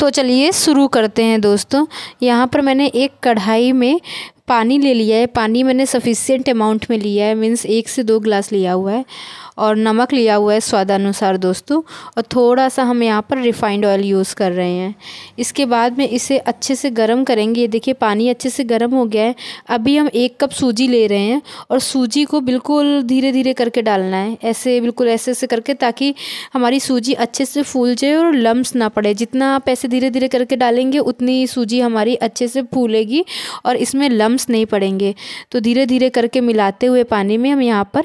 तो चलिए शुरू करते हैं दोस्तों यहाँ पर मैंने एक कढ़ाई में पानी ले लिया है पानी मैंने सफिशियंट अमाउंट में लिया है मीन्स एक से दो ग्लास लिया हुआ है और नमक लिया हुआ है स्वादानुसार दोस्तों और थोड़ा सा हम यहाँ पर रिफाइंड ऑयल यूज़ कर रहे हैं इसके बाद में इसे अच्छे से गर्म करेंगे ये देखिए पानी अच्छे से गर्म हो गया है अभी हम एक कप सूजी ले रहे हैं और सूजी को बिल्कुल धीरे धीरे करके डालना है ऐसे बिल्कुल ऐसे ऐसे करके ताकि हमारी सूजी अच्छे से फूल जाए और लम्ब ना पड़े जितना आप ऐसे धीरे धीरे करके डालेंगे उतनी सूजी हमारी अच्छे से फूलेगी और इसमें लम्ब lumps नहीं पड़ेंगे तो धीरे धीरे करके मिलाते हुए पानी में हम यहाँ पर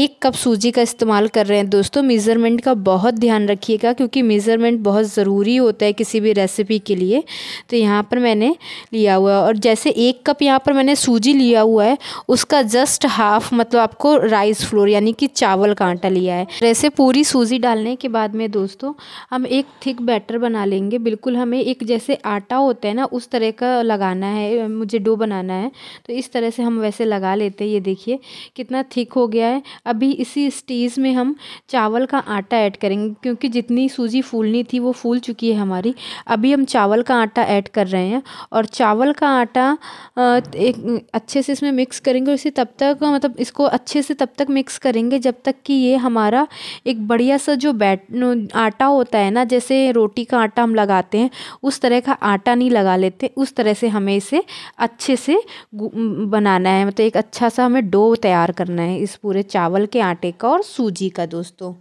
एक कप सूजी का इस्तेमाल कर रहे हैं दोस्तों मेज़रमेंट का बहुत ध्यान रखिएगा क्योंकि मेज़रमेंट बहुत ज़रूरी होता है किसी भी रेसिपी के लिए तो यहाँ पर मैंने लिया हुआ है और जैसे एक कप यहाँ पर मैंने सूजी लिया हुआ है उसका जस्ट हाफ मतलब आपको राइस फ्लोर यानी कि चावल का आटा लिया है वैसे पूरी सूजी डालने के बाद में दोस्तों हम एक थिक बैटर बना लेंगे बिल्कुल हमें एक जैसे आटा होता है ना उस तरह का लगाना है मुझे डो बनाना है तो इस तरह से हम वैसे लगा लेते हैं ये देखिए कितना थिक हो गया है अभी इसी स्टेज में हम चावल का आटा ऐड करेंगे क्योंकि जितनी सूजी फूलनी थी वो फूल चुकी है हमारी अभी हम चावल का आटा ऐड कर रहे हैं और चावल का आटा एक अच्छे से इसमें मिक्स करेंगे और इसे तब तक मतलब इसको अच्छे से तब तक मिक्स करेंगे जब तक कि ये हमारा एक बढ़िया सा जो बैट आटा होता है ना जैसे रोटी का आटा हम लगाते हैं उस तरह का आटा नहीं लगा लेते उस तरह से हमें इसे अच्छे से बनाना है मतलब एक अच्छा सा हमें डो तैयार करना है इस पूरे चावल के आटे का और सूजी का दोस्तों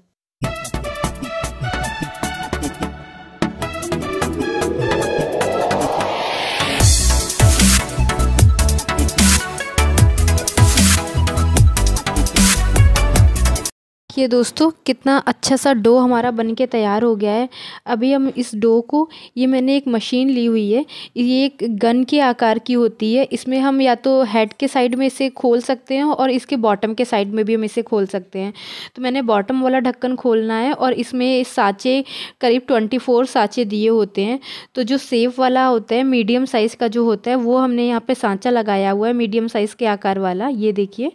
देखिए दोस्तों कितना अच्छा सा डो हमारा बन के तैयार हो गया है अभी हम इस डो को ये मैंने एक मशीन ली हुई है ये एक गन के आकार की होती है इसमें हम या तो हेड के साइड में इसे खोल सकते हैं और इसके बॉटम के साइड में भी हम इसे खोल सकते हैं तो मैंने बॉटम वाला ढक्कन खोलना है और इसमें साँचे करीब ट्वेंटी फोर साँचे दिए होते हैं तो जो सेफ वाला होता है मीडियम साइज़ का जो होता है वो हमने यहाँ पर साँचा लगाया हुआ है मीडियम साइज़ के आकार वाला ये देखिए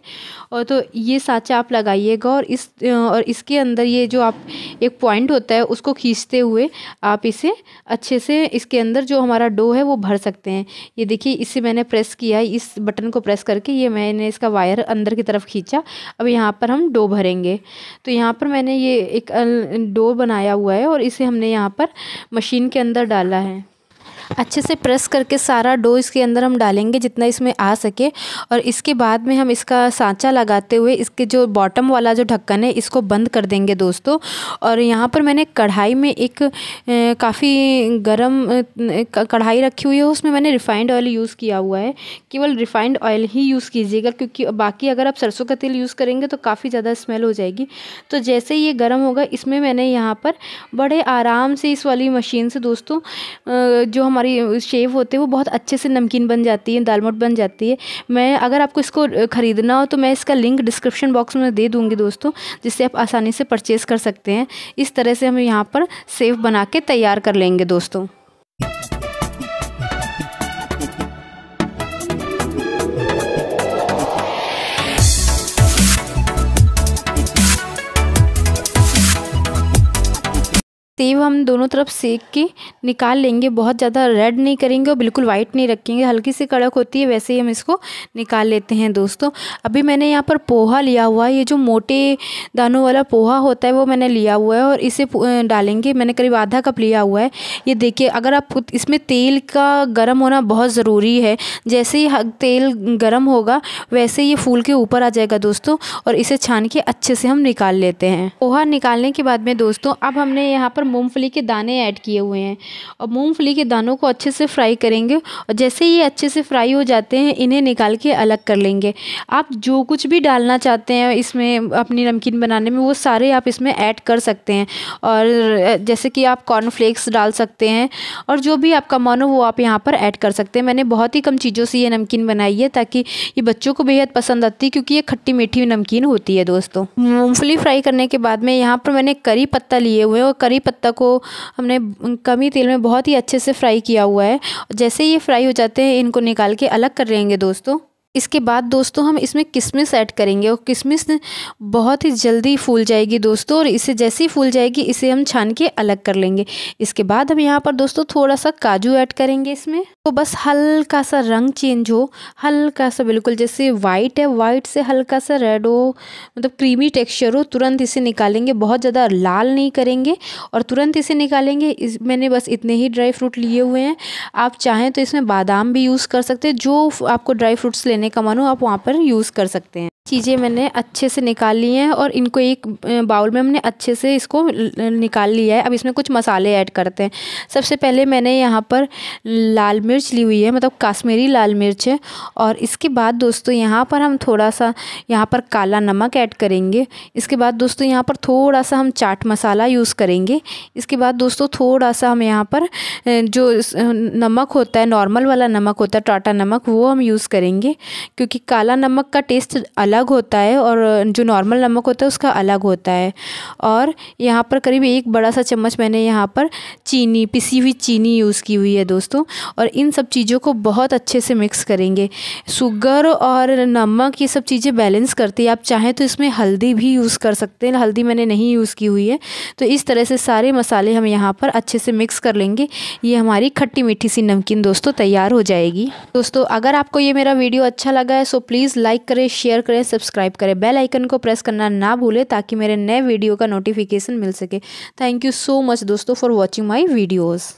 और तो ये साँचा आप लगाइएगा और इस और इसके अंदर ये जो आप एक पॉइंट होता है उसको खींचते हुए आप इसे अच्छे से इसके अंदर जो हमारा डो है वो भर सकते हैं ये देखिए इससे मैंने प्रेस किया इस बटन को प्रेस करके ये मैंने इसका वायर अंदर की तरफ खींचा अब यहाँ पर हम डो भरेंगे तो यहाँ पर मैंने ये एक डो बनाया हुआ है और इसे हमने यहाँ पर मशीन के अंदर डाला है अच्छे से प्रेस करके सारा डो इसके अंदर हम डालेंगे जितना इसमें आ सके और इसके बाद में हम इसका सांचा लगाते हुए इसके जो बॉटम वाला जो ढक्कन है इसको बंद कर देंगे दोस्तों और यहाँ पर मैंने कढ़ाई में एक काफ़ी गर्म कढ़ाई रखी हुई है उसमें मैंने रिफ़ाइंड ऑयल यूज़ किया हुआ है केवल रिफ़ाइंड ऑयल ही यूज़ कीजिएगा क्योंकि बाकी अगर आप सरसों का तेल यूज़ करेंगे तो काफ़ी ज़्यादा स्मेल हो जाएगी तो जैसे ये गर्म होगा इसमें मैंने यहाँ पर बड़े आराम से इस वाली मशीन से दोस्तों जो हम हमारी शेव होते हैं वो बहुत अच्छे से नमकीन बन जाती है दालमोट बन जाती है मैं अगर आपको इसको ख़रीदना हो तो मैं इसका लिंक डिस्क्रिप्शन बॉक्स में दे दूँगी दोस्तों जिससे आप आसानी से परचेज़ कर सकते हैं इस तरह से हम यहाँ पर सेव बना के तैयार कर लेंगे दोस्तों तेव हम दोनों तरफ सेक के निकाल लेंगे बहुत ज़्यादा रेड नहीं करेंगे और बिल्कुल वाइट नहीं रखेंगे हल्की सी कड़क होती है वैसे ही हम इसको निकाल लेते हैं दोस्तों अभी मैंने यहाँ पर पोहा लिया हुआ है ये जो मोटे दानों वाला पोहा होता है वो मैंने लिया हुआ है और इसे डालेंगे मैंने करीब आधा कप लिया हुआ है ये देखिए अगर आप इसमें तेल का गर्म होना बहुत ज़रूरी है जैसे ही तेल गर्म होगा वैसे ये फूल के ऊपर आ जाएगा दोस्तों और इसे छान के अच्छे से हम निकाल लेते हैं पोहा निकालने के बाद में दोस्तों अब हमने यहाँ पर मूंगफली के दाने ऐड किए हुए हैं और मूंगफली के दानों को अच्छे से फ्राई करेंगे और जैसे ये अच्छे से फ्राई हो जाते हैं इन्हें निकाल के अलग कर लेंगे आप जो कुछ भी डालना चाहते हैं इसमें अपनी नमकीन बनाने में वो सारे आप इसमें ऐड कर सकते हैं और जैसे कि आप कॉर्नफ्लेक्स डाल सकते हैं और जो भी आपका मन हो वो आप यहाँ पर ऐड कर सकते हैं मैंने बहुत ही कम चीज़ों से ये नमकीन बनाई है ताकि ये बच्चों को बेहद पसंद आती है क्योंकि ये खट्टी मीठी नमकीन होती है दोस्तों मूँगफली फ्राई करने के बाद में यहाँ पर मैंने करी पत्ता लिए हुए और करी पत्ता पत्ता को हमने कम ही तेल में बहुत ही अच्छे से फ्राई किया हुआ है जैसे ये फ्राई हो जाते हैं इनको निकाल के अलग कर लेंगे दोस्तों इसके बाद दोस्तों हम इसमें किशमिश ऐड करेंगे और किशमिश बहुत ही जल्दी फूल जाएगी दोस्तों और इसे जैसे ही फूल जाएगी इसे हम छान के अलग कर लेंगे इसके बाद हम यहाँ पर दोस्तों थोड़ा सा काजू ऐड करेंगे इसमें तो बस हल्का सा रंग चेंज हो हल्का सा बिल्कुल जैसे वाइट है वाइट से हल्का सा रेड हो मतलब क्रीमी टेक्स्चर हो तुरंत इसे निकालेंगे बहुत ज़्यादा लाल नहीं करेंगे और तुरंत इसे निकालेंगे इस मैंने बस इतने ही ड्राई फ्रूट लिए हुए हैं आप चाहें तो इसमें बादाम भी यूज़ कर सकते हैं जो आपको ड्राई फ्रूट्स लेने करने का मन हो आप वहाँ पर यूज़ कर सकते हैं चीज़ें मैंने अच्छे से निकाल ली हैं और इनको एक बाउल में हमने अच्छे से इसको निकाल लिया है अब इसमें कुछ मसाले ऐड करते हैं सबसे पहले मैंने यहाँ पर लाल मिर्च ली हुई है मतलब काश्मीरी लाल मिर्च है और इसके बाद दोस्तों यहाँ पर हम थोड़ा सा यहाँ पर काला नमक ऐड करेंगे इसके बाद दोस्तों यहाँ पर थोड़ा सा हम चाट मसाला यूज़ करेंगे इसके बाद दोस्तों थोड़ा सा हम यहाँ पर जो नमक होता है नॉर्मल वाला नमक होता है टाटा नमक वो हम यूज़ करेंगे क्योंकि काला नमक का टेस्ट अलग अलग होता है और जो नॉर्मल नमक होता है उसका अलग होता है और यहाँ पर करीब एक बड़ा सा चम्मच मैंने यहाँ पर चीनी पिसी हुई चीनी यूज़ की हुई है दोस्तों और इन सब चीज़ों को बहुत अच्छे से मिक्स करेंगे शुगर और नमक ये सब चीज़ें बैलेंस करती है आप चाहें तो इसमें हल्दी भी यूज़ कर सकते हैं हल्दी मैंने नहीं यूज़ की हुई है तो इस तरह से सारे मसाले हम यहाँ पर अच्छे से मिक्स कर लेंगे ये हमारी खट्टी मीठी सी नमकीन दोस्तों तैयार हो जाएगी दोस्तों अगर आपको ये मेरा वीडियो अच्छा लगा है सो प्लीज़ लाइक करें शेयर करें सब्सक्राइब करें बेल आइकन को प्रेस करना ना भूलें ताकि मेरे नए वीडियो का नोटिफिकेशन मिल सके थैंक यू सो मच दोस्तों फॉर वॉचिंग माई वीडियोज़